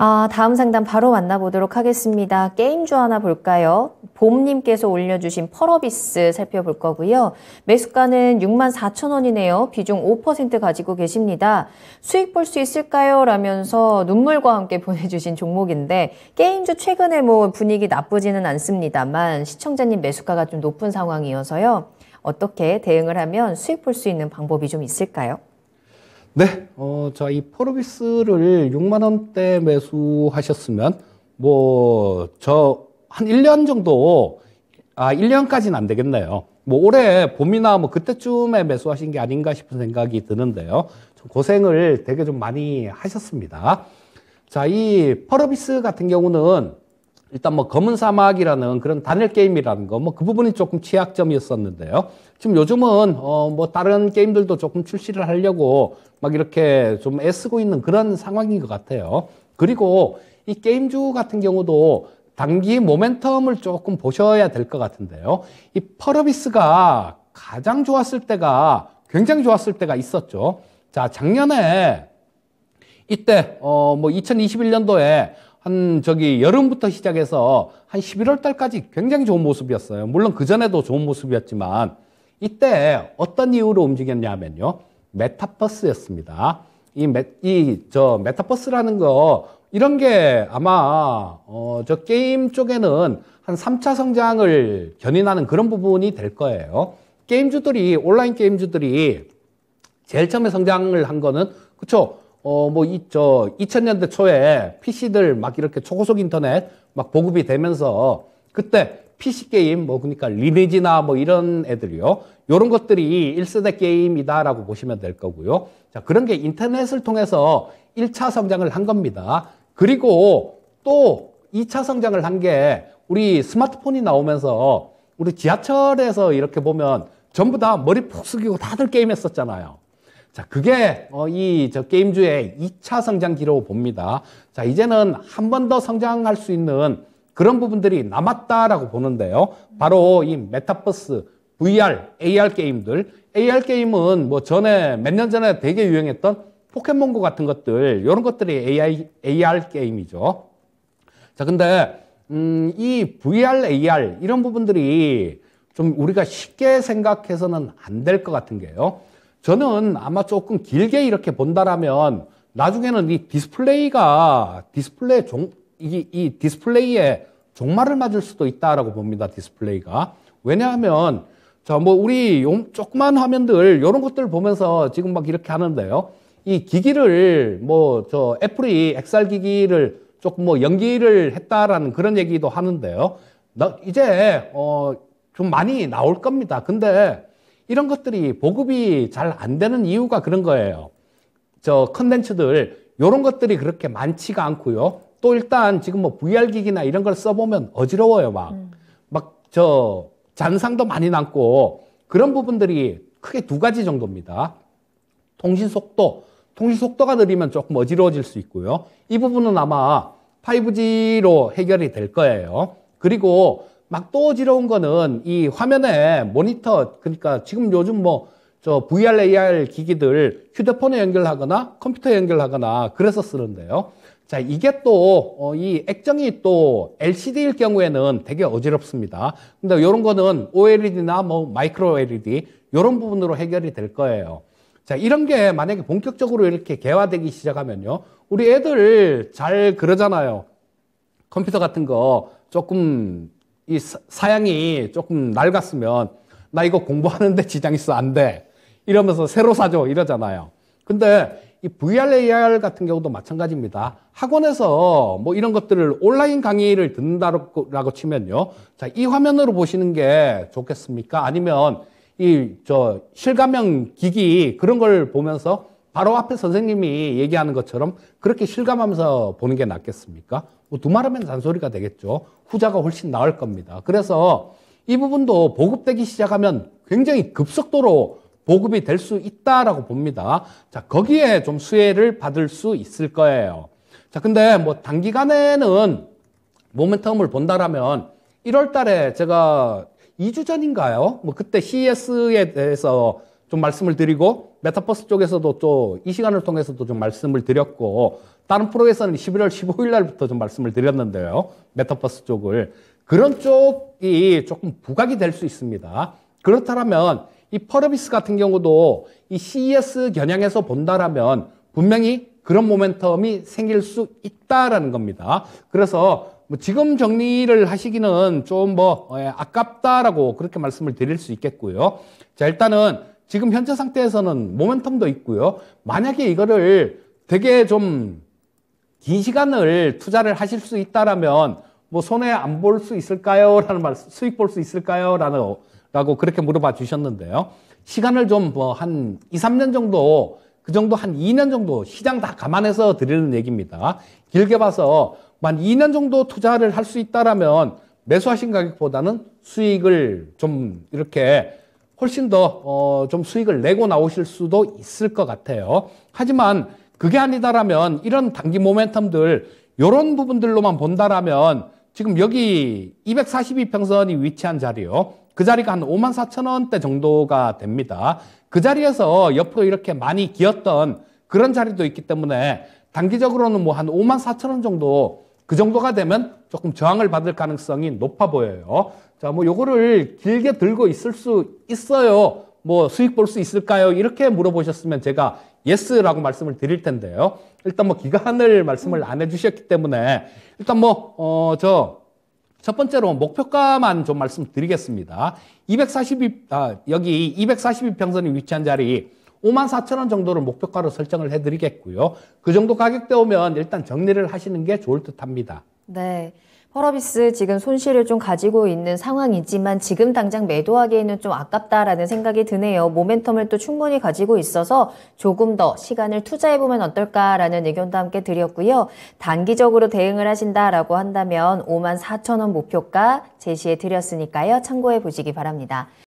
아, 다음 상담 바로 만나보도록 하겠습니다. 게임주 하나 볼까요? 봄님께서 올려주신 펄어비스 살펴볼 거고요. 매수가는 6 4 0원이네요 비중 5% 가지고 계십니다. 수익 볼 수 있을까요? 라면서 눈물과 함께 보내주신 종목인데 게임주 최근에 뭐 분위기 나쁘지는 않습니다만 시청자님 매수가가 좀 높은 상황이어서요. 어떻게 대응을 하면 수익 볼 수 있는 방법이 좀 있을까요? 네. 어, 자, 이 포르비스를 6만원대 매수하셨으면, 뭐, 저, 한 1년 정도, 아, 1년까지는 안 되겠네요. 뭐, 올해 봄이나 뭐, 그때쯤에 매수하신 게 아닌가 싶은 생각이 드는데요. 좀 고생을 되게 좀 많이 하셨습니다. 자, 이 퍼르비스 같은 경우는 일단 뭐 검은 사막이라는 그런 단일 게임이라는 거 뭐 그 부분이 조금 취약점이었었는데요. 지금 요즘은 어뭐 다른 게임들도 조금 출시를 하려고 막 이렇게 좀 애쓰고 있는 그런 상황인 것 같아요. 그리고 이 게임주 같은 경우도 단기 모멘텀을 조금 보셔야 될 것 같은데요. 이 퍼러비스가 가장 좋았을 때가 굉장히 좋았을 때가 있었죠. 자, 작년에 이때 어뭐 2021년도에 한 저기 여름부터 시작해서 한 11월 달까지 굉장히 좋은 모습이었어요. 물론 그 전에도 좋은 모습이었지만 이때 어떤 이유로 움직였냐면요. 메타버스였습니다. 이메이저 메타버스라는 거 이런 게 아마 어저 게임 쪽에는 한 3차 성장을 견인하는 그런 부분이 될 거예요. 게임주들이 온라인 게임주들이 제일 처음에 성장을 한 거는 그쵸 어, 뭐, 이, 저, 2000년대 초에 PC들 막 이렇게 초고속 인터넷 막 보급이 되면서 그때 PC 게임, 뭐, 그러니까 리니지나 뭐 이런 애들이요. 요런 것들이 1세대 게임이다라고 보시면 될 거고요. 자, 그런 게 인터넷을 통해서 1차 성장을 한 겁니다. 그리고 또 2차 성장을 한 게 우리 스마트폰이 나오면서 우리 지하철에서 이렇게 보면 전부 다 머리 푹 숙이고 다들 게임했었잖아요. 자, 그게 어, 이저 게임주의 2차 성장기로 봅니다. 자, 이제는 한 번 더 성장할 수 있는 그런 부분들이 남았다라고 보는데요. 바로 이 메타버스, VR, AR 게임들. AR 게임은 뭐 전에 몇 년 전에 되게 유행했던 포켓몬고 같은 것들, 이런 것들이 AI, AR 게임이죠. 자, 근데 음, 이 VR, AR 이런 부분들이 좀 우리가 쉽게 생각해서는 안 될 것 같은 게요. 저는 아마 조금 길게 이렇게 본다라면 나중에는 이 디스플레이가 디스플레이 종, 이, 이 디스플레이에 종말을 맞을 수도 있다라고 봅니다. 디스플레이가. 왜냐하면 자, 뭐 우리 용, 조그만 화면들 이런 것들 보면서 지금 막 이렇게 하는데요. 이 기기를 뭐 저 애플이 엑셀 기기를 조금 뭐 연기를 했다라는 그런 얘기도 하는데요. 나, 이제 어 좀 많이 나올 겁니다. 근데 이런 것들이 보급이 잘 안 되는 이유가 그런 거예요. 저 컨텐츠들 이런 것들이 그렇게 많지가 않고요. 또 일단 지금 뭐 VR 기기나 이런 걸 써보면 어지러워요 막. 음. 막저 잔상도 많이 남고 그런 부분들이 크게 두 가지 정도입니다. 통신 속도, 통신 속도가 느리면 조금 어지러워질 수 있고요. 이 부분은 아마 5G로 해결이 될 거예요. 그리고 막또 어지러운 거는 이 화면에 모니터, 그러니까 지금 요즘 뭐 저 VR, AR 기기들 휴대폰에 연결하거나 컴퓨터에 연결하거나 그래서 쓰는데요. 자, 이게 또, 어, 이 액정이 또 LCD일 경우에는 되게 어지럽습니다. 근데 이런 거는 OLED나 뭐 마이크로 LED, 이런 부분으로 해결이 될 거예요. 자, 이런 게 만약에 본격적으로 이렇게 개화되기 시작하면요. 우리 애들 잘 그러잖아요. 컴퓨터 같은 거 조금 이 사양이 조금 낡았으면 나 이거 공부하는데 지장 있어 안 돼. 이러면서 새로 사줘 이러잖아요. 근데 이 VR, AR 같은 경우도 마찬가지입니다. 학원에서 뭐 이런 것들을 온라인 강의를 듣는다라고 치면요. 자, 이 화면으로 보시는 게 좋겠습니까? 아니면 이 저 실감형 기기 그런 걸 보면서 바로 앞에 선생님이 얘기하는 것처럼 그렇게 실감하면서 보는 게 낫겠습니까? 뭐 두말하면 잔소리가 되겠죠. 후자가 훨씬 나을 겁니다. 그래서 이 부분도 보급되기 시작하면 굉장히 급속도로 보급이 될 수 있다라고 봅니다. 자, 거기에 좀 수혜를 받을 수 있을 거예요. 자, 근데 뭐 단기간에는 모멘텀을 본다라면 1월 달에 제가 2주 전인가요? 뭐 그때 CS에 대해서 좀 말씀을 드리고 메타버스 쪽에서도 또 이 시간을 통해서도 좀 말씀을 드렸고 다른 프로에서는 11월 15일 날부터 좀 말씀을 드렸는데요. 메타버스 쪽을 그런 쪽이 조금 부각이 될 수 있습니다. 그렇다면 이 퍼르비스 같은 경우도 이 CES 겨냥해서 본다라면 분명히 그런 모멘텀이 생길 수 있다라는 겁니다. 그래서 뭐 지금 정리를 하시기는 좀뭐 예, 아깝다라고 그렇게 말씀을 드릴 수 있겠고요. 자 일단은 지금 현재 상태에서는 모멘텀도 있고요. 만약에 이거를 되게 좀 긴 시간을 투자를 하실 수 있다라면 뭐 손해 안 볼 수 있을까요? 라는 말, 수익 볼 수 있을까요? 라는, 라고 그렇게 물어봐 주셨는데요. 시간을 좀 뭐 한 2, 3년 정도, 그 정도 한 2년 정도 시장 다 감안해서 드리는 얘기입니다. 길게 봐서 만 2년 정도 투자를 할 수 있다라면 매수하신 가격보다는 수익을 좀 이렇게 훨씬 더어 수익을 내고 나오실 수도 있을 것 같아요. 하지만 그게 아니다라면 이런 단기 모멘텀들 이런 부분들로만 본다라면 지금 여기 242평선이 위치한 자리요. 그 자리가 한 5만 4천 원대 정도가 됩니다. 그 자리에서 옆으로 이렇게 많이 기었던 그런 자리도 있기 때문에 단기적으로는 뭐 한 5만 4천 원 정도 그 정도가 되면 조금 저항을 받을 가능성이 높아 보여요. 자, 뭐 요거를 길게 들고 있을 수 있어요. 뭐 수익 볼 수 있을까요? 이렇게 물어보셨으면 제가 예스라고 말씀을 드릴 텐데요. 일단 뭐 기간을 말씀을 안 해주셨기 때문에 일단 뭐, 어, 저, 첫 번째로 목표가만 좀 말씀드리겠습니다. 242, 아, 여기 242평선이 위치한 자리 54,000원 정도를 목표가로 설정을 해드리겠고요. 그 정도 가격대 오면 일단 정리를 하시는 게 좋을 듯 합니다. 네. 펄어비스 지금 손실을 좀 가지고 있는 상황이지만 지금 당장 매도하기에는 좀 아깝다라는 생각이 드네요. 모멘텀을 또 충분히 가지고 있어서 조금 더 시간을 투자해보면 어떨까라는 의견도 함께 드렸고요. 단기적으로 대응을 하신다라고 한다면 5만 4천 원 목표가 제시해 드렸으니까요. 참고해 보시기 바랍니다.